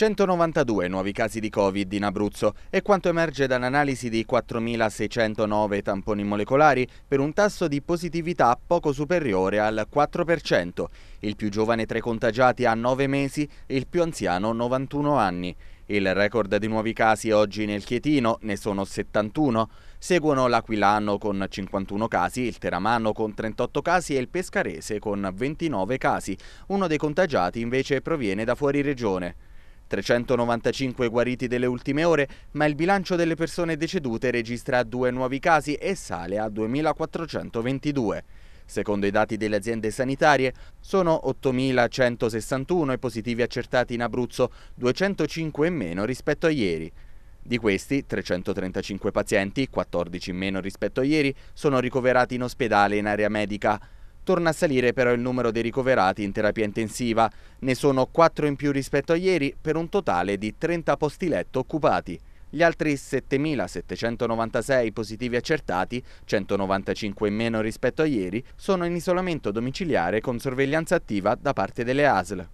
192 nuovi casi di Covid in Abruzzo è quanto emerge dall'analisi di 4.609 tamponi molecolari per un tasso di positività poco superiore al 4%. Il più giovane tra i contagiati ha 9 mesi il più anziano 91 anni. Il record di nuovi casi oggi nel Chietino ne sono 71. Seguono l'Aquilano con 51 casi, il Teramano con 38 casi e il Pescarese con 29 casi. Uno dei contagiati invece proviene da fuori regione. 395 guariti delle ultime ore, ma il bilancio delle persone decedute registra due nuovi casi e sale a 2422. Secondo i dati delle aziende sanitarie, sono 8.161 i positivi accertati in Abruzzo, 205 in meno rispetto a ieri. Di questi, 335 pazienti, 14 in meno rispetto a ieri, sono ricoverati in ospedale in area medica. Torna a salire però il numero dei ricoverati in terapia intensiva. Ne sono 4 in più rispetto a ieri per un totale di 30 posti letto occupati. Gli altri 7.796 positivi accertati, 195 in meno rispetto a ieri, sono in isolamento domiciliare con sorveglianza attiva da parte delle ASL.